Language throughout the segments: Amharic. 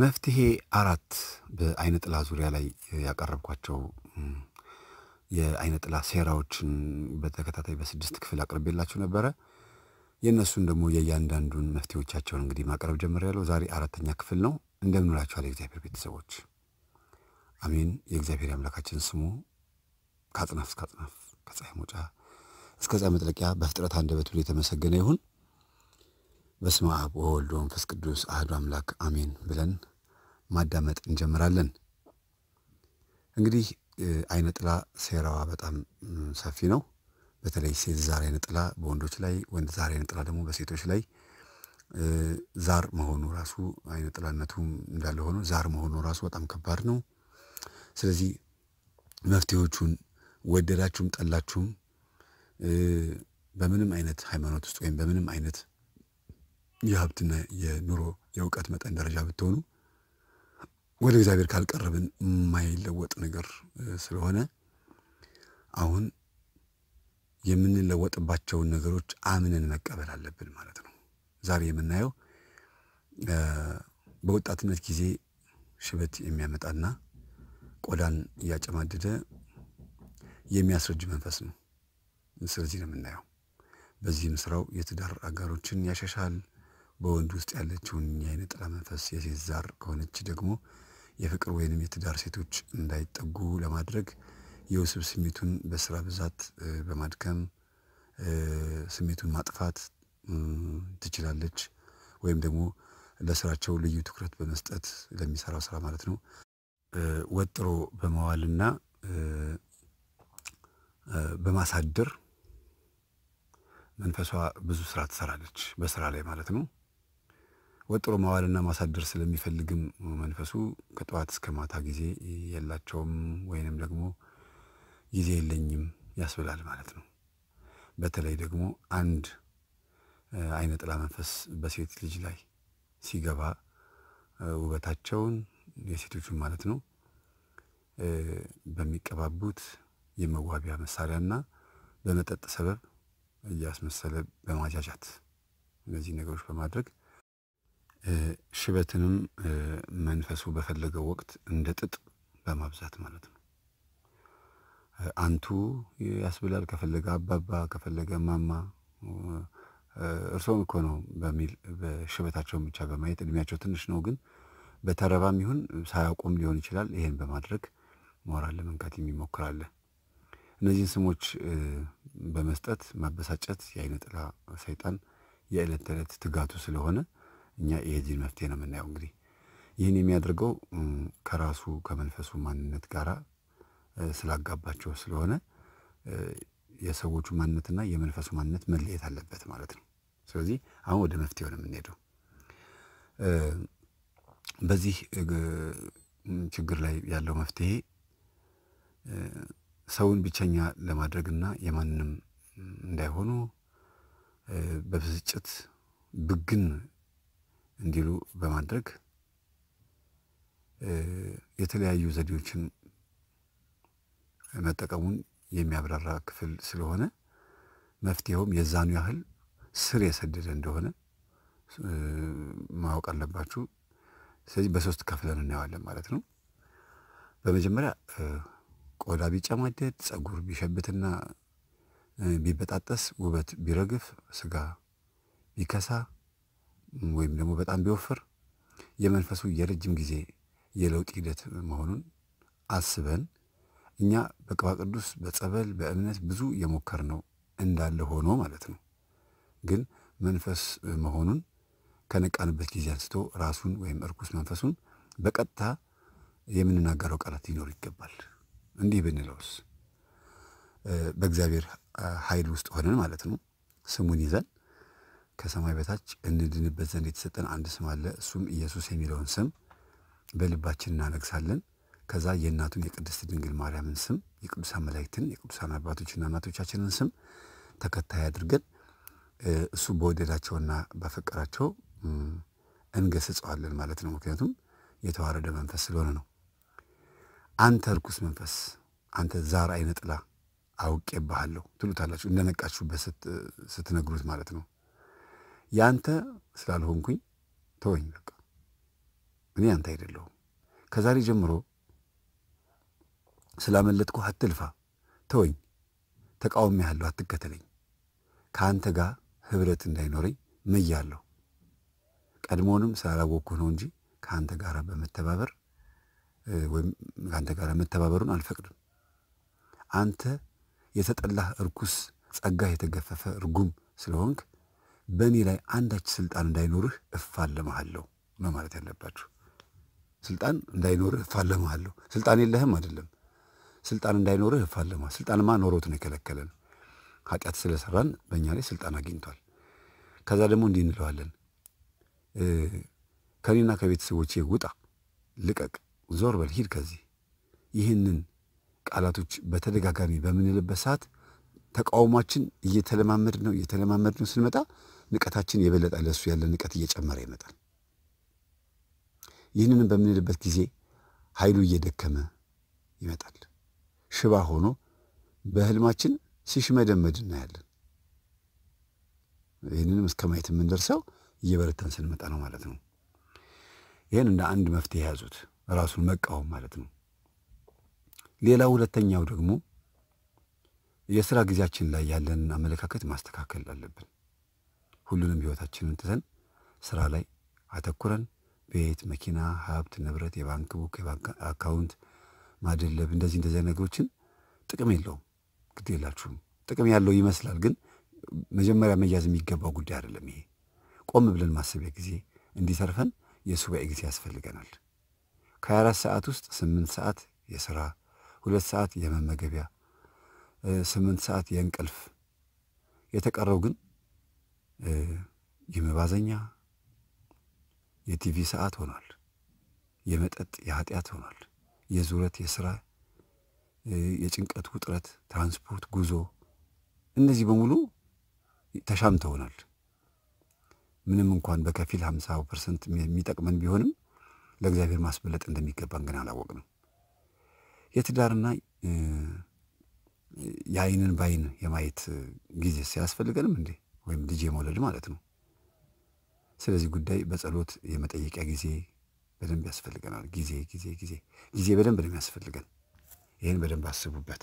መፍትሄ አራት በአይነ ጥላ ዙሪያ ላይ ያቀረብኳቸው የአይነ ጥላ ሴራዎችን በተከታታይ በስድስት ክፍል አቅርቤላችሁ ነበረ። የእነሱን ደግሞ የእያንዳንዱን መፍትሄዎቻቸውን እንግዲህ ማቅረብ ጀምሬያለሁ። ዛሬ አራተኛ ክፍል ነው። እንደምንላችኋል የእግዚአብሔር ቤተሰቦች አሜን። የእግዚአብሔር አምላካችን ስሙ ከአጽናፍ እስከ አጽናፍ ከፀሐይ መውጫ እስከ ፀሐይ መጥለቂያ በፍጥረት አንደበት ሁሉ የተመሰገነ ይሁን። በስመ አብ ወወልድ ወመንፈስ ቅዱስ አህዱ አምላክ አሜን ብለን ማዳመጥ እንጀምራለን። እንግዲህ አይነ ጥላ ሴራዋ በጣም ሰፊ ነው። በተለይ ሴት ዛር አይነ ጥላ በወንዶች ላይ፣ ወንድ ዛር አይነ ጥላ ደግሞ በሴቶች ላይ ዛር መሆኑ ራሱ አይነ ጥላነቱ እንዳለ ሆኖ ዛር መሆኑ ራሱ በጣም ከባድ ነው። ስለዚህ መፍትሄዎቹን ወደዳችሁም ጠላችሁም በምንም አይነት ሃይማኖት ውስጥ ወይም በምንም አይነት የሀብትና የኑሮ የእውቀት መጠን ደረጃ ብትሆኑ ወደ እግዚአብሔር ካልቀረብን የማይለወጥ ነገር ስለሆነ አሁን የምንለወጥባቸውን ነገሮች አምነን መቀበል አለብን ማለት ነው። ዛሬ የምናየው በወጣትነት ጊዜ ሽበት የሚያመጣና ቆዳን እያጨማደደ የሚያስረጅ መንፈስ ነው። ስለዚህ ነው የምናየው። በዚህም ስራው የትዳር አጋሮችን ያሻሻል፣ በወንድ ውስጥ ያለችውን የአይነ ጥላ መንፈስ የሴት ዛር ከሆነች ደግሞ የፍቅር ወይንም የትዳር ሴቶች እንዳይጠጉ ለማድረግ የውስብ ስሜቱን በስራ ብዛት በማድከም ስሜቱን ማጥፋት ትችላለች። ወይም ደግሞ ለስራቸው ልዩ ትኩረት በመስጠት ለሚሰራው ስራ ማለት ነው። ወጥሮ በመዋልና በማሳደር መንፈሷ ብዙ ስራ ትሰራለች በስራ ላይ ማለት ነው። ወጥሮ ማዋልና ማሳደር ስለሚፈልግም መንፈሱ ከጠዋት እስከ ማታ ጊዜ የላቸውም ወይንም ደግሞ ጊዜ የለኝም ያስብላል ማለት ነው። በተለይ ደግሞ አንድ አይነ ጥላ መንፈስ በሴት ልጅ ላይ ሲገባ ውበታቸውን የሴቶቹን ማለት ነው በሚቀባቡት የመዋቢያ መሳሪያና በመጠጥ ሰበብ እያስመሰለ በማጃጃት እነዚህ ነገሮች በማድረግ ሽበትንም መንፈሱ በፈለገው ወቅት እንደ ጥጥ በማብዛት ማለት ነው። አንቱ ያስብላል። ከፈለገ አባባ፣ ከፈለገ ማማ እርስዎም እኮ ነው በሚል በሽበታቸውን ብቻ በማየት እድሜያቸው ትንሽ ነው፣ ግን በተረባም ይሁን ሳያውቁም ሊሆን ይችላል። ይሄን በማድረግ ሞራል ለመንካት የሚሞክራለ። እነዚህን ስሞች በመስጠት ማበሳጨት የአይነ ጥላ ሰይጣን የዕለት ተዕለት ትጋቱ ስለሆነ እኛ የዚህን መፍትሄ ነው የምናየው። እንግዲህ ይህን የሚያደርገው ከራሱ ከመንፈሱ ማንነት ጋር ስላጋባቸው ስለሆነ የሰዎቹ ማንነትና የመንፈሱ ማንነት መለየት አለበት ማለት ነው። ስለዚህ አሁን ወደ መፍትሄው ነው የምንሄደው። በዚህ ችግር ላይ ያለው መፍትሄ ሰውን ብቸኛ ለማድረግና የማንም እንዳይሆኑ በብስጭት ብግን እንዲሉ በማድረግ የተለያዩ ዘዴዎችን መጠቀሙን የሚያብራራ ክፍል ስለሆነ መፍትሄውም የዛኑ ያህል ስር የሰደደ እንደሆነ ማወቅ አለባችሁ። ስለዚህ በሶስት ከፍለን እናየዋለን ማለት ነው። በመጀመሪያ ቆዳ ቢጨማደድ፣ ጸጉር ቢሸብትና ቢበጣጠስ፣ ውበት ቢረግፍ፣ ስጋ ቢከሳ ወይም ደግሞ በጣም ቢወፍር የመንፈሱ የረጅም ጊዜ የለውጥ ሂደት መሆኑን አስበን እኛ በቅባ ቅዱስ በጸበል በእምነት ብዙ ነው እንዳለ ሆኖ ማለት ነው። ግን መንፈስ መሆኑን ከነቃንበት ጊዜ አንስቶ ራሱን ወይም እርኩስ መንፈሱን በቀጥታ የምንናገረው ቃላት ሊኖር ይገባል። እንዲህ ብንለውስ በእግዚአብሔር ኃይል ውስጥ ሆነን ማለት ነው ስሙን ይዘን ከሰማይ በታች እንድንበት ዘንድ የተሰጠን አንድ ስም አለ። እሱም ኢየሱስ የሚለውን ስም በልባችን እናነግሳለን። ከዛ የእናቱን የቅድስት ድንግል ማርያምን ስም፣ የቅዱሳን መላእክትን፣ የቅዱሳን አባቶችና እናቶቻችንን ስም ተከታይ አድርገን እሱ በወደዳቸውና በፈቀራቸው እንገስጸዋለን ማለት ነው። ምክንያቱም የተዋረደ መንፈስ ስለሆነ ነው። አንተ እርኩስ መንፈስ፣ አንተ ዛር አይነጥላ ጥላ አውቄብሃለሁ ትሉታላችሁ፣ እንደነቃችሁበት ስትነግሩት ማለት ነው። ያንተ ስላልሆንኩኝ ተወኝ፣ በቃ እኔ አንተ አይደለሁም። ከዛሬ ጀምሮ ስላመለጥኩ አትልፋ፣ ተወኝ፣ ተቃውሜ ያለሁ፣ አትከተለኝ፣ ከአንተ ጋር ህብረት እንዳይኖረኝ ምያለሁ። ቀድሞውንም ስላላወቅኩ ነው እንጂ ከአንተ ጋር በመተባበር ወይም ከአንተ ጋር መተባበሩን አልፈቅድም። አንተ የተጠላህ እርኩስ ጸጋ የተገፈፈ እርጉም ስለሆንክ በእኔ ላይ አንዳች ስልጣን እንዳይኖርህ እፋለመሃለሁ ነው ማለት ያለባችሁ። ስልጣን እንዳይኖርህ እፋለመሃለሁ። ስልጣን የለህም አይደለም፣ ስልጣን እንዳይኖርህ እፋለመሃል። ስልጣንማ ኖሮት ነው የከለከለን። ኃጢአት ስለሰራን በእኛ ላይ ስልጣን አግኝቷል። ከዛ ደግሞ እንዲህ እንለዋለን፣ ከኔና ከቤተሰቦቼ ውጣ፣ ልቀቅ፣ ዞር በል፣ ሂድ ከዚህ። ይህንን ቃላቶች በተደጋጋሚ በምንልበት ሰዓት ተቃውሟችን እየተለማመድ ነው እየተለማመድ ነው ስንመጣ ንቀታችን የበለጠ ለሱ ያለን ንቀት እየጨመረ ይመጣል። ይህንንም በምንልበት ጊዜ ኃይሉ እየደከመ ይመጣል። ሽባ ሆኖ በህልማችን ሲሽመደመድ እናያለን። ይህንንም እስከ ማየት የምንደርሰው እየበረታን ስንመጣ ነው ማለት ነው። ይህን እንደ አንድ መፍትሄ የያዙት ራሱን መቃወም ማለት ነው። ሌላው ሁለተኛው ደግሞ የስራ ጊዜያችን ላይ ያለንን አመለካከት ማስተካከል አለብን። ሁሉንም ህይወታችንን ትተን ስራ ላይ አተኩረን ቤት፣ መኪና፣ ሀብት ንብረት፣ የባንክ ቡክ፣ የባንክ አካውንት ማደለብ፣ እንደዚህ እንደዚህ ነገሮችን ጥቅም የለውም። ግድ የላችሁም። ጥቅም ያለው ይመስላል፣ ግን መጀመሪያ መያዝ የሚገባው ጉዳይ አይደለም። ይሄ ቆም ብለን ማሰቢያ ጊዜ እንዲተርፈን የሱባኤ ጊዜ ያስፈልገናል። ከ24 ሰዓት ውስጥ ስምንት ሰዓት የስራ ሁለት ሰዓት የመመገቢያ ስምንት ሰዓት የእንቅልፍ የተቀረው ግን የመባዘኛ የቲቪ ሰዓት ሆኗል። የመጠጥ የኃጢአት ሆኗል። የዙረት የስራ የጭንቀት ውጥረት፣ ትራንስፖርት፣ ጉዞ እነዚህ በሙሉ ተሻምተውናል። ምንም እንኳን በከፊል 50 ፐርሰንት የሚጠቅመን ቢሆንም ለእግዚአብሔር ማስበለጥ እንደሚገባን ግን አላወቅንም። የትዳርና የአይንን ባይን የማየት ጊዜ ሲያስፈልገንም እንዴ ወይም ልጅ የመውለድ ማለት ነው። ስለዚህ ጉዳይ በጸሎት የመጠየቂያ ጊዜ በደንብ ያስፈልገናል። ጊዜ ጊዜ ጊዜ ጊዜ በደንብ ነው የሚያስፈልገን። ይህን በደንብ አስቡበት።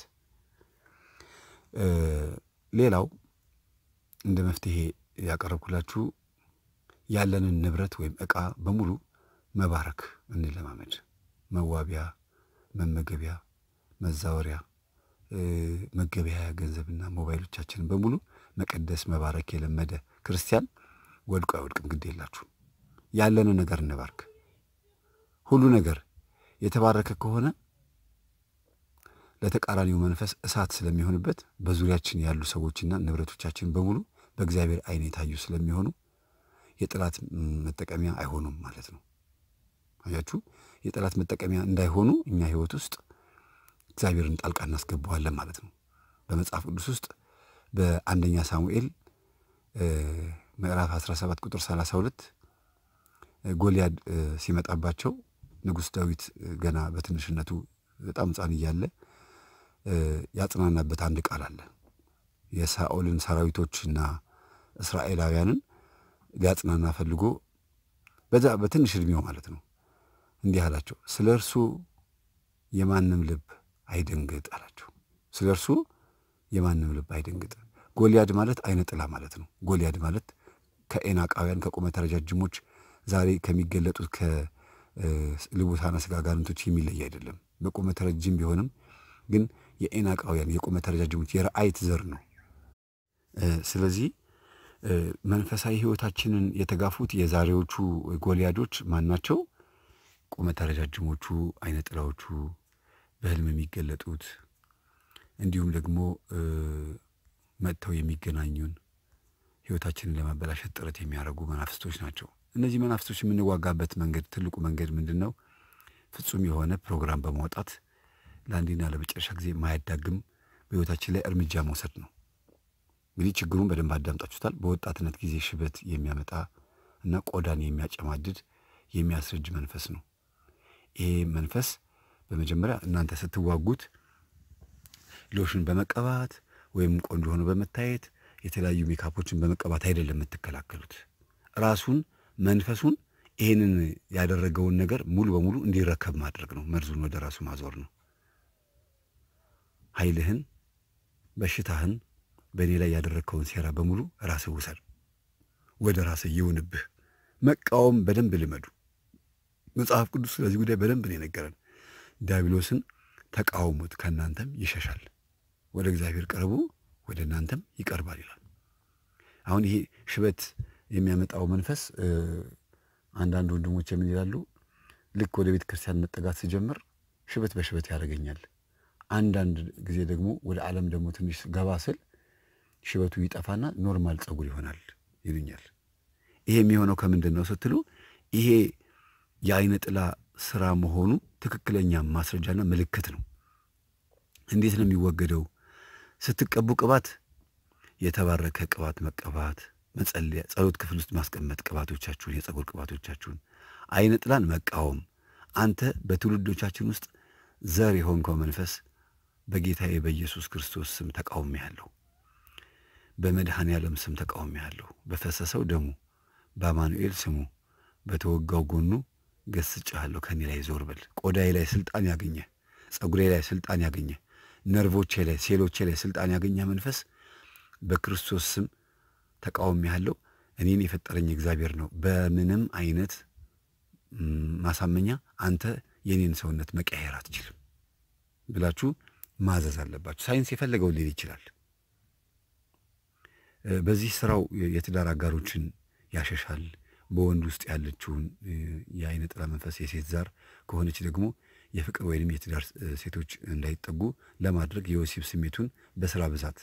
ሌላው እንደ መፍትሄ ያቀረብኩላችሁ ያለንን ንብረት ወይም እቃ በሙሉ መባረክ እንለማመድ። መዋቢያ፣ መመገቢያ፣ መዛወሪያ፣ መገበያያ ገንዘብና ሞባይሎቻችንን በሙሉ መቀደስ፣ መባረክ የለመደ ክርስቲያን ወድቆ አይወድቅም። ግድ የላችሁ ያለንን ነገር እንባርክ። ሁሉ ነገር የተባረከ ከሆነ ለተቃራኒው መንፈስ እሳት ስለሚሆንበት በዙሪያችን ያሉ ሰዎችና ንብረቶቻችን በሙሉ በእግዚአብሔር ዓይን የታዩ ስለሚሆኑ የጠላት መጠቀሚያ አይሆኑም ማለት ነው። አያችሁ፣ የጠላት መጠቀሚያ እንዳይሆኑ እኛ ሕይወት ውስጥ እግዚአብሔርን ጣልቃ እናስገባዋለን ማለት ነው። በመጽሐፍ ቅዱስ ውስጥ በአንደኛ ሳሙኤል ምዕራፍ 17 ቁጥር 32 ጎልያድ ሲመጣባቸው ንጉሥ ዳዊት ገና በትንሽነቱ በጣም ሕፃን እያለ ያጽናናበት አንድ ቃል አለ። የሳኦልን ሰራዊቶችና እስራኤላውያንን ሊያጽናና ፈልጎ በዛ በትንሽ እድሜው ማለት ነው እንዲህ አላቸው፣ ስለ እርሱ የማንም ልብ አይደንግጥ አላቸው። ስለ እርሱ የማንም ልብ አይደንግጥ። ጎልያድ ማለት አይነ ጥላ ማለት ነው። ጎልያድ ማለት ከኤናቃውያን ከቁመት ረጃጅሞች ዛሬ ከሚገለጡት ከልቡታና ስጋ የሚለይ አይደለም። በቁመት ረጅም ቢሆንም ግን የኤናቃውያን የቁመት ረጃጅሞች የረአይት ዘር ነው። ስለዚህ መንፈሳዊ ህይወታችንን የተጋፉት የዛሬዎቹ ጎልያዶች ማን ናቸው? ቁመት ረጃጅሞቹ፣ አይነ ጥላዎቹ፣ በህልም የሚገለጡት እንዲሁም ደግሞ መጥተው የሚገናኙን ህይወታችንን ለማበላሸት ጥረት የሚያደርጉ መናፍስቶች ናቸው። እነዚህ መናፍስቶች የምንዋጋበት መንገድ ትልቁ መንገድ ምንድን ነው? ፍጹም የሆነ ፕሮግራም በማውጣት ለአንዴና ለመጨረሻ ጊዜ ማያዳግም በህይወታችን ላይ እርምጃ መውሰድ ነው። እንግዲህ ችግሩን በደንብ አዳምጣችሁታል። በወጣትነት ጊዜ ሽበት የሚያመጣ እና ቆዳን የሚያጨማድድ የሚያስረጅ መንፈስ ነው። ይሄ መንፈስ በመጀመሪያ እናንተ ስትዋጉት ሎሽን በመቀባት ወይም ቆንጆ ሆኖ በመታየት የተለያዩ ሜካፖችን በመቀባት አይደለም የምትከላከሉት። ራሱን መንፈሱን ይህንን ያደረገውን ነገር ሙሉ በሙሉ እንዲረከብ ማድረግ ነው። መርዙን ወደ ራሱ ማዞር ነው። ኃይልህን፣ በሽታህን፣ በእኔ ላይ ያደረግከውን ሴራ በሙሉ ራስ ውሰድ፣ ወደ ራስ ይሁንብህ። መቃወም በደንብ ልመዱ። መጽሐፍ ቅዱስ ስለዚህ ጉዳይ በደንብ ነው የነገረን። ዲያብሎስን ተቃውሙት፣ ከእናንተም ይሸሻል። ወደ እግዚአብሔር ቀርቡ ወደ እናንተም ይቀርባል ይላል። አሁን ይሄ ሽበት የሚያመጣው መንፈስ አንዳንድ ወንድሞች የምን ይላሉ? ልክ ወደ ቤተ ክርስቲያን መጠጋት ስጀምር ሽበት በሽበት ያደርገኛል። አንዳንድ ጊዜ ደግሞ ወደ ዓለም ደግሞ ትንሽ ገባ ስል ሽበቱ ይጠፋና ኖርማል ጸጉር ይሆናል ይሉኛል። ይሄ የሚሆነው ከምንድን ነው ስትሉ ይሄ የአይነ ጥላ ስራ መሆኑ ትክክለኛ ማስረጃና ምልክት ነው። እንዴት ነው የሚወገደው? ስትቀቡ ቅባት የተባረከ ቅባት መቀባት፣ መጸለያ፣ ጸሎት ክፍል ውስጥ ማስቀመጥ ቅባቶቻችሁን፣ የጸጉር ቅባቶቻችሁን፣ አይነ ጥላን መቃወም። አንተ በትውልዶቻችን ውስጥ ዘር የሆንከው መንፈስ በጌታዬ በኢየሱስ ክርስቶስ ስም ተቃውሜሃለሁ። በመድሃን ያለም ስም ተቃውሜሃለሁ። በፈሰሰው ደሙ በአማኑኤል ስሙ በተወጋው ጎኑ ገስጭሃለሁ። ከኔ ላይ ዞር በል። ቆዳዬ ላይ ስልጣን ያገኘ፣ ጸጉሬ ላይ ስልጣን ያገኘ ነርቮቼ ላይ፣ ሴሎቼ ላይ ስልጣን ያገኘ መንፈስ በክርስቶስ ስም ተቃውም ያለው እኔን የፈጠረኝ እግዚአብሔር ነው። በምንም አይነት ማሳመኛ አንተ የኔን ሰውነት መቀየር አትችልም ብላችሁ ማዘዝ አለባችሁ። ሳይንስ የፈለገው ሊል ይችላል። በዚህ ስራው የትዳር አጋሮችን ያሸሻል። በወንድ ውስጥ ያለችውን የአይነ ጥላ መንፈስ የሴት ዛር ከሆነች ደግሞ የፍቅር ወይንም የትዳር ሴቶች እንዳይጠጉ ለማድረግ የወሲብ ስሜቱን በስራ ብዛት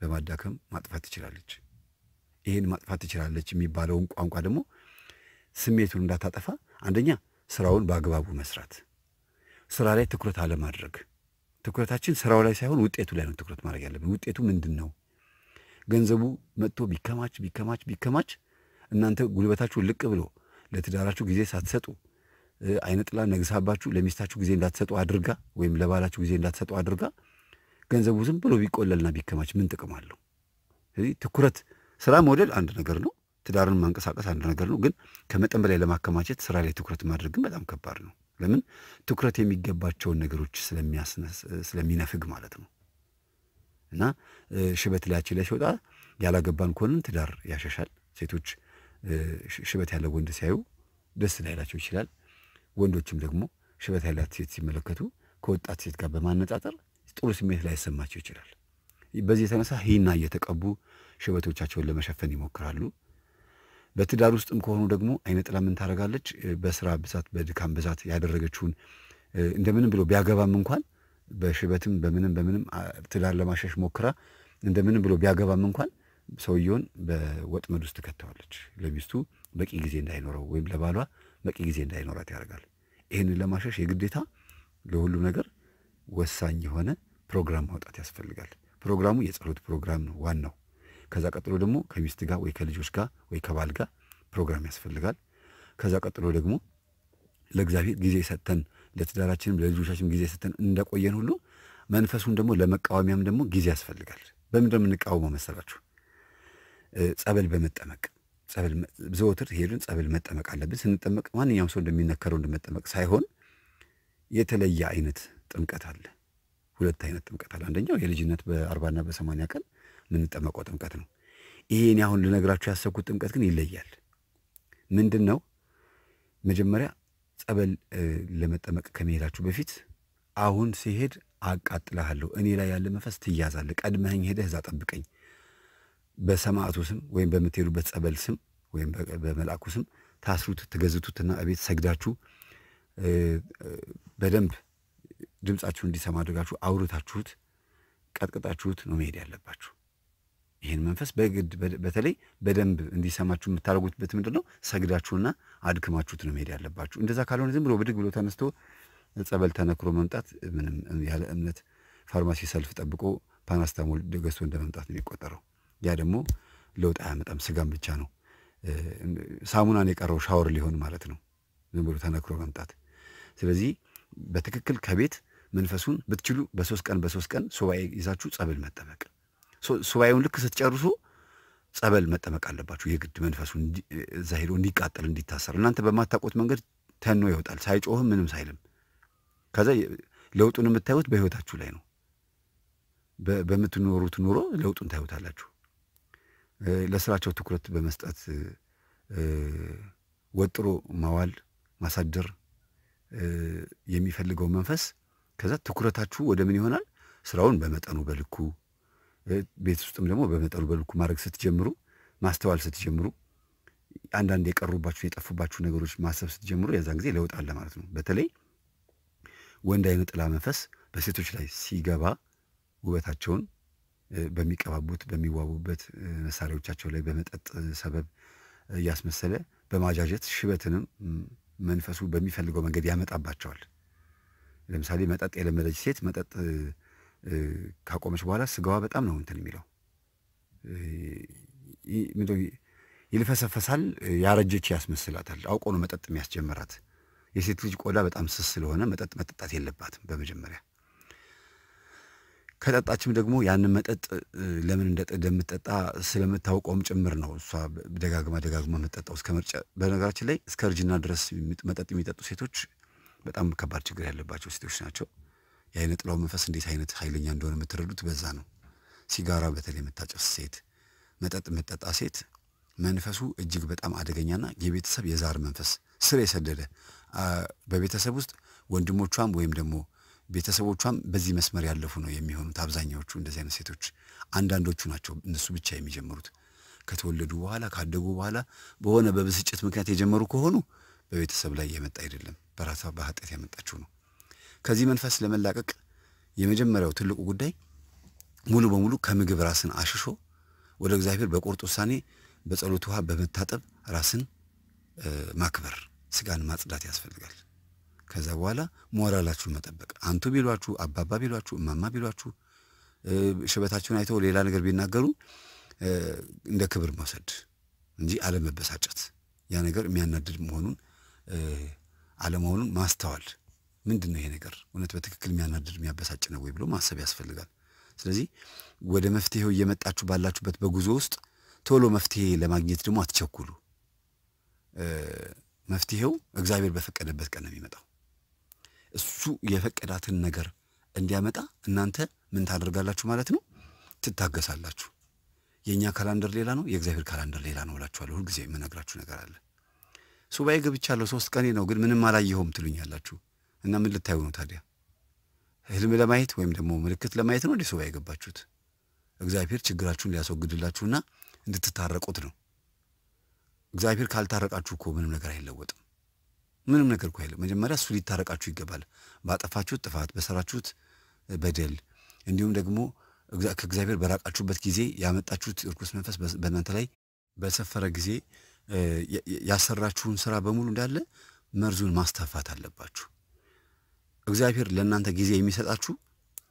በማዳከም ማጥፋት ትችላለች። ይህን ማጥፋት ትችላለች የሚባለውን ቋንቋ ደግሞ ስሜቱን እንዳታጠፋ አንደኛ ስራውን በአግባቡ መስራት፣ ስራ ላይ ትኩረት አለማድረግ። ትኩረታችን ስራው ላይ ሳይሆን ውጤቱ ላይ ነው ትኩረት ማድረግ ያለብን። ውጤቱ ምንድን ነው? ገንዘቡ መጥቶ ቢከማች ቢከማች ቢከማች እናንተ ጉልበታችሁ ልቅ ብሎ ለትዳራችሁ ጊዜ ሳትሰጡ አይነ ጥላ ነግሳባችሁ ለሚስታችሁ ጊዜ እንዳትሰጡ አድርጋ ወይም ለባላችሁ ጊዜ እንዳትሰጡ አድርጋ ገንዘቡ ዝም ብሎ ቢቆለልና ቢከማች ምን ጥቅም አለው? ስለዚህ ትኩረት ስራ ሞዴል አንድ ነገር ነው። ትዳርን ማንቀሳቀስ አንድ ነገር ነው። ግን ከመጠን በላይ ለማከማቸት ስራ ላይ ትኩረት ግን በጣም ከባድ ነው። ለምን ትኩረት የሚገባቸውን ነገሮች ስለሚነፍግ ማለት ነው። እና ሽበት ላያችን ላይ ሲወጣ ያላገባን ከሆንን ትዳር ያሸሻል። ሴቶች ሽበት ያለ ወንድ ሲያዩ ደስ ላይላቸው ይችላል። ወንዶችም ደግሞ ሽበት ያላት ሴት ሲመለከቱ ከወጣት ሴት ጋር በማነጻጠር ጥሩ ስሜት ላይሰማቸው ይችላል። በዚህ የተነሳ ሂና እየተቀቡ ሽበቶቻቸውን ለመሸፈን ይሞክራሉ። በትዳር ውስጥም ከሆኑ ደግሞ አይነ ጥላ ምን ታደርጋለች? በስራ ብዛት፣ በድካም ብዛት ያደረገችውን እንደምንም ብሎ ቢያገባም እንኳን በሽበትም በምንም በምንም ትዳር ለማሸሽ ሞክራ እንደምንም ብሎ ቢያገባም እንኳን ሰውየውን በወጥመድ ውስጥ ትከተዋለች። ለሚስቱ በቂ ጊዜ እንዳይኖረው ወይም ለባሏ በቂ ጊዜ እንዳይኖራት ያደርጋል። ይህንን ለማሻሽ የግዴታ ለሁሉም ነገር ወሳኝ የሆነ ፕሮግራም ማውጣት ያስፈልጋል። ፕሮግራሙ የጸሎት ፕሮግራም ነው ዋናው። ከዛ ቀጥሎ ደግሞ ከሚስት ጋር ወይ ከልጆች ጋር ወይ ከባል ጋር ፕሮግራም ያስፈልጋል። ከዛ ቀጥሎ ደግሞ ለእግዚአብሔር ጊዜ ሰጥተን ለትዳራችንም ለልጆቻችንም ጊዜ ሰጥተን እንደቆየን ሁሉ መንፈሱን ደግሞ ለመቃወሚያም ደግሞ ጊዜ ያስፈልጋል። በምንድን ነው የምንቃወመው መሰላችሁ? ጸበል በመጠመቅ ዘወትር ሄዱን ጸበል መጠመቅ አለብን። ስንጠመቅ ማንኛውም ሰው እንደሚነከረው እንደመጠመቅ ሳይሆን የተለየ አይነት ጥምቀት አለ። ሁለት አይነት ጥምቀት አለ። አንደኛው የልጅነት በአርባና በሰማንያ ቀን የምንጠመቀው ጥምቀት ነው። ይሄን አሁን ልነግራችሁ ያሰብኩት ጥምቀት ግን ይለያል። ምንድን ነው? መጀመሪያ ጸበል ለመጠመቅ ከመሄዳችሁ በፊት አሁን ሲሄድ አቃጥልሃለሁ፣ እኔ ላይ ያለ መንፈስ ትያዛለህ፣ ቀድመህኝ ሄደህ እዛ ጠብቀኝ በሰማዕቱ ስም ወይም በምትሄዱበት ጸበል ስም ወይም በመልአኩ ስም ታስሩት ትገዝቱትና እቤት ሰግዳችሁ በደንብ ድምፃችሁ እንዲሰማ አድርጋችሁ አውርታችሁት ቀጥቅጣችሁት ነው መሄድ ያለባችሁ። ይህን መንፈስ በግድ በተለይ በደንብ እንዲሰማችሁ የምታደርጉትበት ምንድን ነው? ሰግዳችሁና አድክማችሁት ነው መሄድ ያለባችሁ። እንደዛ ካልሆነ ዝም ብሎ ብድግ ብሎ ተነስቶ ጸበል ተነክሮ መምጣት ምንም ያለ እምነት ፋርማሲ ሰልፍ ጠብቆ ፓናስታሞል ገዝቶ እንደመምጣት ነው የሚቆጠረው። ያ ደግሞ ለውጥ አያመጣም። ስጋም ብቻ ነው። ሳሙናን የቀረው ሻወር ሊሆን ማለት ነው፣ ዝም ብሎ ተነክሮ መምጣት። ስለዚህ በትክክል ከቤት መንፈሱን ብትችሉ በሶስት ቀን በሶስት ቀን ሱባኤ ይዛችሁ ጸበል መጠመቅ። ሱባኤውን ልክ ስትጨርሱ ጸበል መጠመቅ አለባችሁ የግድ መንፈሱን እዛ ሄዶ እንዲቃጠል እንዲታሰር። እናንተ በማታውቁት መንገድ ተኖ ይወጣል፣ ሳይጮህም ምንም ሳይልም። ከዛ ለውጡን የምታዩት በህይወታችሁ ላይ ነው። በምትኖሩት ኑሮ ለውጡን ታዩታላችሁ። ለስራቸው ትኩረት በመስጠት ወጥሮ ማዋል ማሳደር የሚፈልገው መንፈስ ከዛ ትኩረታችሁ ወደ ምን ይሆናል? ስራውን በመጠኑ በልኩ ቤት ውስጥም ደግሞ በመጠኑ በልኩ ማድረግ ስትጀምሩ፣ ማስተዋል ስትጀምሩ፣ አንዳንድ የቀሩባችሁ የጠፉባችሁ ነገሮች ማሰብ ስትጀምሩ፣ የዛን ጊዜ ለውጥ አለ ማለት ነው። በተለይ ወንድ አይነ ጥላ መንፈስ በሴቶች ላይ ሲገባ ውበታቸውን በሚቀባቡት በሚዋቡበት መሳሪያዎቻቸው ላይ በመጠጥ ሰበብ እያስመሰለ በማጃጀት ሽበትንም መንፈሱ በሚፈልገው መንገድ ያመጣባቸዋል። ለምሳሌ መጠጥ የለመደች ሴት መጠጥ ካቆመች በኋላ ስጋዋ በጣም ነው እንትን የሚለው ይልፈሰፈሳል፣ ያረጀች ያስመስላታል። አውቆ ነው መጠጥ የሚያስጀምራት። የሴት ልጅ ቆዳ በጣም ስስ ስለሆነ መጠጥ መጠጣት የለባትም በመጀመሪያ ከጠጣችም ደግሞ ያንን መጠጥ ለምን እንደምትጠጣ ስለምታውቀውም ጭምር ነው። እሷ ደጋግማ ደጋግማ የምትጠጣው እስከ ምርጫ። በነገራችን ላይ እስከ እርጅና ድረስ መጠጥ የሚጠጡ ሴቶች በጣም ከባድ ችግር ያለባቸው ሴቶች ናቸው። የአይነ ጥላው መንፈስ እንዴት አይነት ኃይለኛ እንደሆነ የምትረዱት በዛ ነው። ሲጋራ በተለይ የምታጨስ ሴት፣ መጠጥ የምትጠጣ ሴት መንፈሱ እጅግ በጣም አደገኛና የቤተሰብ የዛር መንፈስ ስር የሰደደ በቤተሰብ ውስጥ ወንድሞቿም ወይም ደግሞ ቤተሰቦቿም በዚህ መስመር ያለፉ ነው የሚሆኑት። አብዛኛዎቹ እንደዚህ አይነት ሴቶች አንዳንዶቹ ናቸው እነሱ ብቻ የሚጀምሩት። ከተወለዱ በኋላ ካደጉ በኋላ በሆነ በብስጭት ምክንያት የጀመሩ ከሆኑ በቤተሰብ ላይ የመጣ አይደለም፣ በራሷ በኃጢአት ያመጣችው ነው። ከዚህ መንፈስ ለመላቀቅ የመጀመሪያው ትልቁ ጉዳይ ሙሉ በሙሉ ከምግብ ራስን አሽሾ ወደ እግዚአብሔር በቁርጥ ውሳኔ በጸሎት ውሃ በመታጠብ ራስን ማክበር፣ ስጋን ማጽዳት ያስፈልጋል። ከዛ በኋላ ሞራላችሁን መጠበቅ አንቱ ቢሏችሁ አባባ ቢሏችሁ እማማ ቢሏችሁ ሽበታችሁን አይተው ሌላ ነገር ቢናገሩ እንደ ክብር መውሰድ እንጂ አለመበሳጨት፣ ያ ነገር የሚያናድድ መሆኑን አለመሆኑን ማስተዋል። ምንድን ነው ይሄ ነገር እውነት በትክክል የሚያናድድ የሚያበሳጭ ነው ወይ ብሎ ማሰብ ያስፈልጋል። ስለዚህ ወደ መፍትሄው እየመጣችሁ ባላችሁበት በጉዞ ውስጥ ቶሎ መፍትሄ ለማግኘት ደግሞ አትቸኩሉ። መፍትሄው እግዚአብሔር በፈቀደበት ቀን ነው የሚመጣው። እሱ የፈቀዳትን ነገር እንዲያመጣ እናንተ ምን ታደርጋላችሁ ማለት ነው? ትታገሳላችሁ። የእኛ ካላንደር ሌላ ነው፣ የእግዚአብሔር ካላንደር ሌላ ነው እላችኋለሁ። ሁልጊዜ የምነግራችሁ ነገር አለ። ሱባኤ ገብቻለሁ፣ ሶስት ቀኔ ነው፣ ግን ምንም አላየሁም ትሉኛላችሁ። እና ምን ልታዩ ነው ታዲያ? ህልም ለማየት ወይም ደግሞ ምልክት ለማየት ነው እንዲ ሱባኤ የገባችሁት? እግዚአብሔር ችግራችሁን ሊያስወግድላችሁና እንድትታረቁት ነው። እግዚአብሔር ካልታረቃችሁ እኮ ምንም ነገር አይለወጥም። ምንም ነገር እኮ የለም። መጀመሪያ እሱ ሊታረቃችሁ ይገባል። ባጠፋችሁት ጥፋት፣ በሰራችሁት በደል እንዲሁም ደግሞ ከእግዚአብሔር በራቃችሁበት ጊዜ ያመጣችሁት እርኩስ መንፈስ በእናንተ ላይ በሰፈረ ጊዜ ያሰራችሁን ስራ በሙሉ እንዳለ መርዙን ማስታፋት አለባችሁ። እግዚአብሔር ለእናንተ ጊዜ የሚሰጣችሁ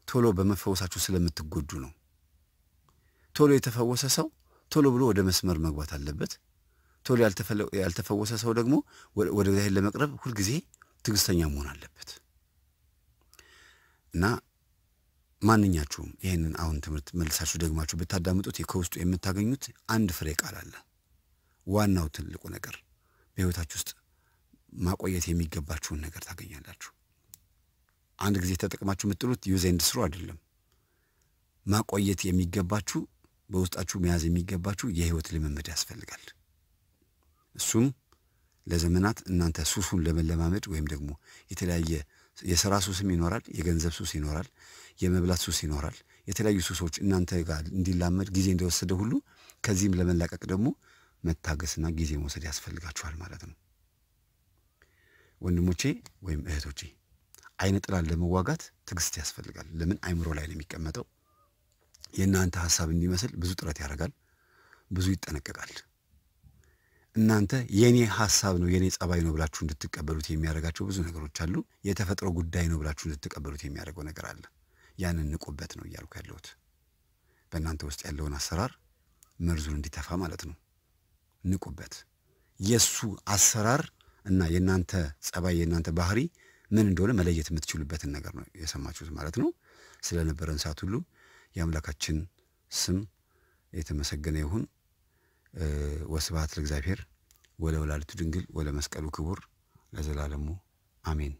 ቶሎ በመፈወሳችሁ ስለምትጎዱ ነው። ቶሎ የተፈወሰ ሰው ቶሎ ብሎ ወደ መስመር መግባት አለበት። ቶሎ ያልተፈወሰ ሰው ደግሞ ወደ እግዚአብሔር ለመቅረብ ሁልጊዜ ትዕግስተኛ መሆን አለበት እና ማንኛችሁም ይህንን አሁን ትምህርት መልሳችሁ ደግማችሁ ብታዳምጡት ከውስጡ የምታገኙት አንድ ፍሬ ቃል አለ። ዋናው ትልቁ ነገር በሕይወታችሁ ውስጥ ማቆየት የሚገባችሁን ነገር ታገኛላችሁ። አንድ ጊዜ ተጠቅማችሁ የምትሉት ዩዝ ኤንድ ስሩ አይደለም። ማቆየት የሚገባችሁ በውስጣችሁ መያዝ የሚገባችሁ የሕይወት ልምምድ ያስፈልጋል። እሱም ለዘመናት እናንተ ሱሱን ለመለማመድ ወይም ደግሞ የተለያየ የስራ ሱስም ይኖራል፣ የገንዘብ ሱስ ይኖራል፣ የመብላት ሱስ ይኖራል። የተለያዩ ሱሶች እናንተ ጋር እንዲላመድ ጊዜ እንደወሰደ ሁሉ ከዚህም ለመላቀቅ ደግሞ መታገስና ጊዜ መውሰድ ያስፈልጋችኋል ማለት ነው። ወንድሞቼ ወይም እህቶቼ አይነ ጥላን ለመዋጋት ትግስት ያስፈልጋል። ለምን አይምሮ ላይ ነው የሚቀመጠው። የእናንተ ሀሳብ እንዲመስል ብዙ ጥረት ያደርጋል፣ ብዙ ይጠነቀቃል። እናንተ የኔ ሀሳብ ነው የኔ ጸባይ ነው ብላችሁ እንድትቀበሉት የሚያደርጋቸው ብዙ ነገሮች አሉ። የተፈጥሮ ጉዳይ ነው ብላችሁ እንድትቀበሉት የሚያደርገው ነገር አለ። ያንን ንቁበት ነው እያልኩ ያለሁት። በእናንተ ውስጥ ያለውን አሰራር መርዙን እንዲተፋ ማለት ነው። ንቁበት። የእሱ አሰራር እና የእናንተ ጸባይ የእናንተ ባህሪ ምን እንደሆነ መለየት የምትችሉበትን ነገር ነው የሰማችሁት ማለት ነው። ስለነበረን ሰዓት ሁሉ የአምላካችን ስም የተመሰገነ ይሁን። ወስብሐት ለእግዚአብሔር ወለ ወላዲቱ ድንግል ወለ መስቀሉ ክቡር ለዘላለሙ አሜን።